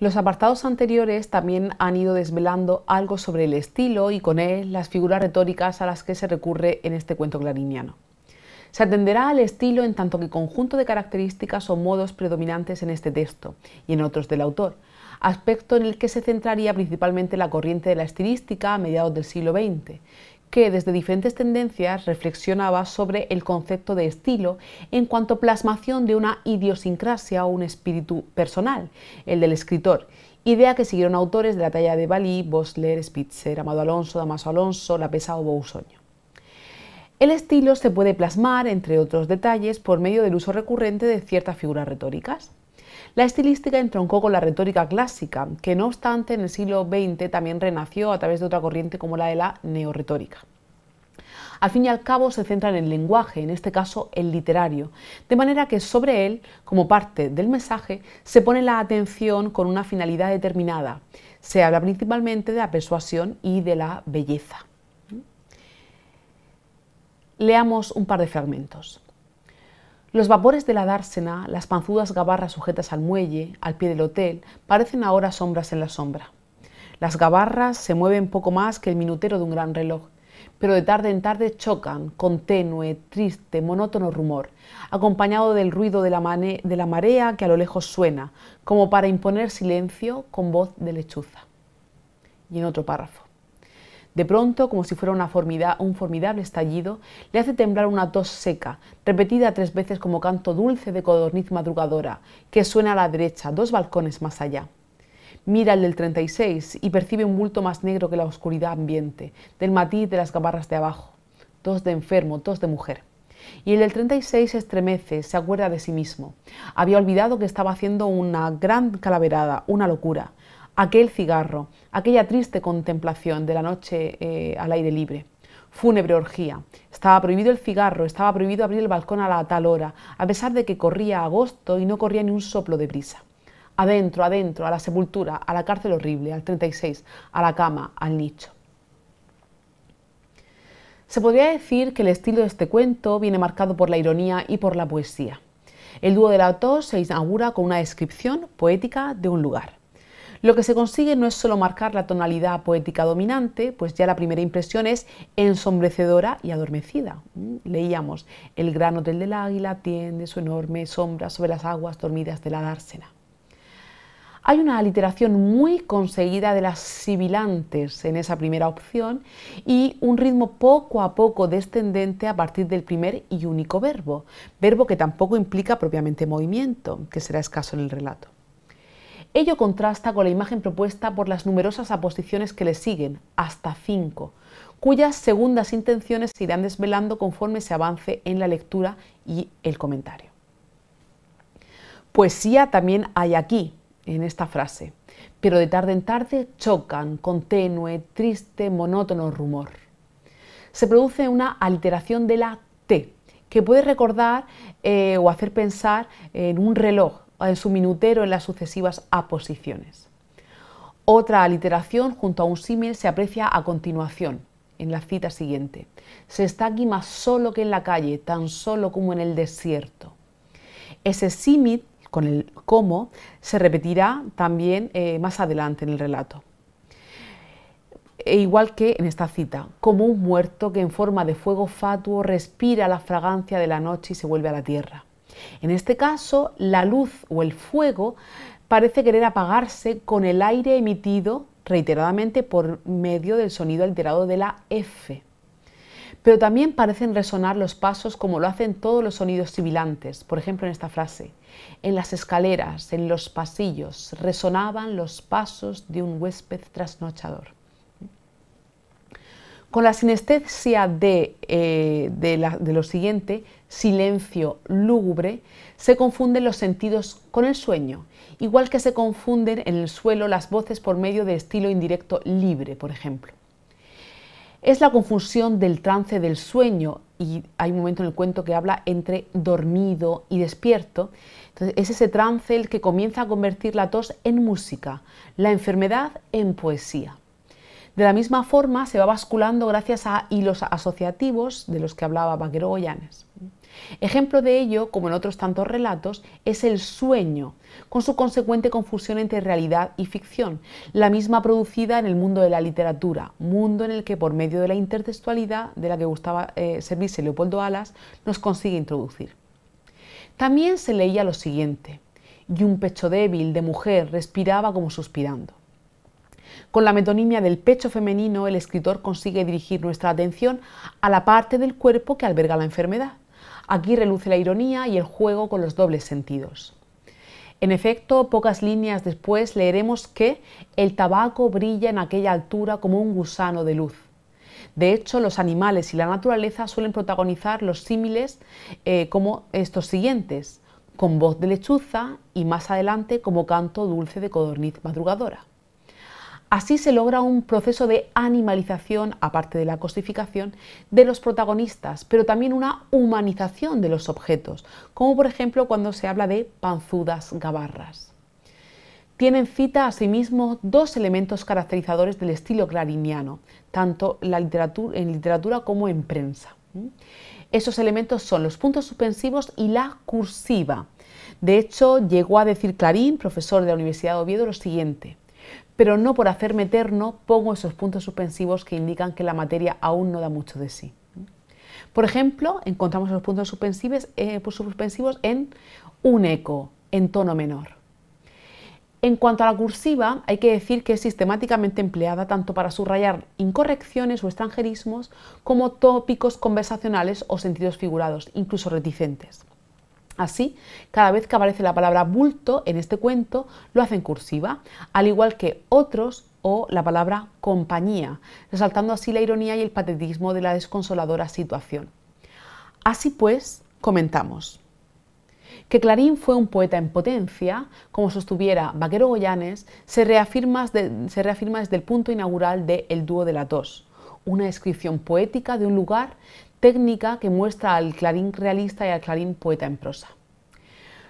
Los apartados anteriores también han ido desvelando algo sobre el estilo y con él las figuras retóricas a las que se recurre en este cuento clariniano. Se atenderá al estilo en tanto que conjunto de características o modos predominantes en este texto y en otros del autor, aspecto en el que se centraría principalmente la corriente de la estilística a mediados del siglo XX, que desde diferentes tendencias reflexionaba sobre el concepto de estilo en cuanto a plasmación de una idiosincrasia o un espíritu personal, el del escritor, idea que siguieron autores de la talla de Balí, Bosler, Spitzer, Amado Alonso, Damaso Alonso, La Pesa o Bousoño. El estilo se puede plasmar, entre otros detalles, por medio del uso recurrente de ciertas figuras retóricas. La estilística entroncó con la retórica clásica, que no obstante en el siglo XX también renació a través de otra corriente como la de la neorretórica al fin y al cabo se centra en el lenguaje, en este caso el literario, de manera que sobre él, como parte del mensaje, se pone la atención con una finalidad determinada. Se habla principalmente de la persuasión y de la belleza. Leamos un par de fragmentos. Los vapores de la dársena, las panzudas gabarras sujetas al muelle, al pie del hotel, parecen ahora sombras en la sombra. Las gabarras se mueven poco más que el minutero de un gran reloj, pero de tarde en tarde chocan con tenue, triste, monótono rumor, acompañado del ruido de la, marea que a lo lejos suena, como para imponer silencio con voz de lechuza. Y en otro párrafo. De pronto, como si fuera un formidable estallido, le hace temblar una tos seca, repetida tres veces como canto dulce de codorniz madrugadora, que suena a la derecha, dos balcones más allá. Mira el del 36 y percibe un bulto más negro que la oscuridad ambiente, del matiz de las gabarras de abajo. Tos de enfermo, dos de mujer. Y el del 36 se estremece, se acuerda de sí mismo. Había olvidado que estaba haciendo una gran calaverada, una locura. Aquel cigarro, aquella triste contemplación de la noche eh, al aire libre fúnebre orgía. Estaba prohibido el cigarro, estaba prohibido abrir el balcón a la tal hora, a pesar de que corría agosto y no corría ni un soplo de brisa adentro, adentro, a la sepultura, a la cárcel horrible, al 36, a la cama, al nicho. Se podría decir que el estilo de este cuento viene marcado por la ironía y por la poesía. El dúo del autor se inaugura con una descripción poética de un lugar. Lo que se consigue no es solo marcar la tonalidad poética dominante, pues ya la primera impresión es ensombrecedora y adormecida. Mm, leíamos, el gran hotel del águila tiende su enorme sombra sobre las aguas dormidas de la dársena. Hay una aliteración muy conseguida de las sibilantes en esa primera opción y un ritmo poco a poco descendente a partir del primer y único verbo, verbo que tampoco implica propiamente movimiento, que será escaso en el relato. Ello contrasta con la imagen propuesta por las numerosas aposiciones que le siguen, hasta cinco, cuyas segundas intenciones se irán desvelando conforme se avance en la lectura y el comentario. Poesía también hay aquí, en esta frase, pero de tarde en tarde chocan con tenue, triste, monótono rumor. Se produce una alteración de la T, que puede recordar eh, o hacer pensar en un reloj, en su minutero, en las sucesivas aposiciones. Otra aliteración junto a un símil se aprecia a continuación, en la cita siguiente. Se está aquí más solo que en la calle, tan solo como en el desierto. Ese símil con el cómo se repetirá también eh, más adelante en el relato. E igual que en esta cita, como un muerto que en forma de fuego fatuo respira la fragancia de la noche y se vuelve a la tierra. En este caso, la luz o el fuego parece querer apagarse con el aire emitido reiteradamente por medio del sonido alterado de la F. Pero también parecen resonar los pasos como lo hacen todos los sonidos sibilantes, por ejemplo en esta frase. En las escaleras, en los pasillos, resonaban los pasos de un huésped trasnochador. Con la sinestesia de, eh, de lo siguiente, silencio lúgubre, se confunden los sentidos con el sueño, igual que se confunden en el suelo las voces por medio de estilo indirecto libre, por ejemplo. Es la confusión del trance del sueño y hay un momento en el cuento que habla entre dormido y despierto. es ese trance el que comienza a convertir la tos en música, la enfermedad en poesía. De la misma forma, se va basculando gracias a hilos asociativos de los que hablaba Vaquero Goyanes. Ejemplo de ello, como en otros tantos relatos, es el sueño, con su consecuente confusión entre realidad y ficción, la misma producida en el mundo de la literatura, mundo en el que por medio de la intertextualidad de la que gustaba eh, servirse Leopoldo Alas, nos consigue introducir. También se leía lo siguiente, y un pecho débil de mujer respiraba como suspirando. Con la metonimia del pecho femenino, el escritor consigue dirigir nuestra atención a la parte del cuerpo que alberga la enfermedad Aquí reluce la ironía y el juego con los dobles sentidos. En efecto, pocas líneas después leeremos que el tabaco brilla en aquella altura como un gusano de luz. De hecho, los animales y la naturaleza suelen protagonizar los símiles eh, como estos siguientes, con voz de lechuza y más adelante como canto dulce de codorniz madrugadora. Así se logra un proceso de animalización, aparte de la costificación, de los protagonistas, pero también una humanización de los objetos, como por ejemplo cuando se habla de panzudas gabarras. Tienen cita asimismo dos elementos caracterizadores del estilo clariniano, tanto en literatura como en prensa. Esos elementos son los puntos suspensivos y la cursiva. De hecho, llegó a decir Clarín, profesor de la Universidad de Oviedo, lo siguiente pero no por hacerme eterno pongo esos puntos suspensivos que indican que la materia aún no da mucho de sí. Por ejemplo, encontramos los puntos suspensivos, eh, pues, suspensivos en un eco, en tono menor. En cuanto a la cursiva, hay que decir que es sistemáticamente empleada tanto para subrayar incorrecciones o extranjerismos como tópicos conversacionales o sentidos figurados, incluso reticentes. Así, cada vez que aparece la palabra bulto en este cuento, lo hacen cursiva, al igual que otros o la palabra compañía, resaltando así la ironía y el patetismo de la desconsoladora situación. Así pues, comentamos que Clarín fue un poeta en potencia, como sostuviera Vaquero Goyanes, se reafirma, se reafirma desde el punto inaugural de El dúo de la tos, una descripción poética de un lugar técnica que muestra al clarín realista y al clarín poeta en prosa.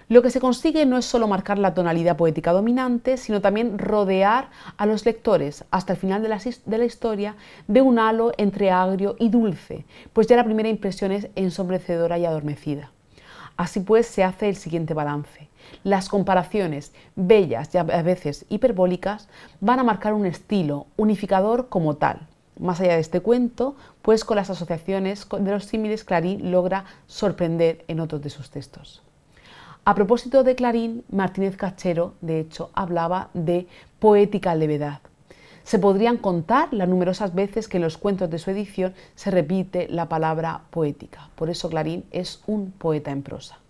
Lo que se consigue no es solo marcar la tonalidad poética dominante, sino también rodear a los lectores hasta el final de la, historia de un halo entre agrio y dulce, pues ya la primera impresión es ensombrecedora y adormecida. Así pues se hace el siguiente balance. Las comparaciones, bellas y a veces hiperbólicas, van a marcar un estilo unificador como tal, más allá de este cuento, pues con las asociaciones de los símiles Clarín logra sorprender en otros de sus textos. A propósito de Clarín, Martínez Cachero, de hecho, hablaba de poética levedad. Se podrían contar las numerosas veces que en los cuentos de su edición se repite la palabra poética. Por eso Clarín es un poeta en prosa.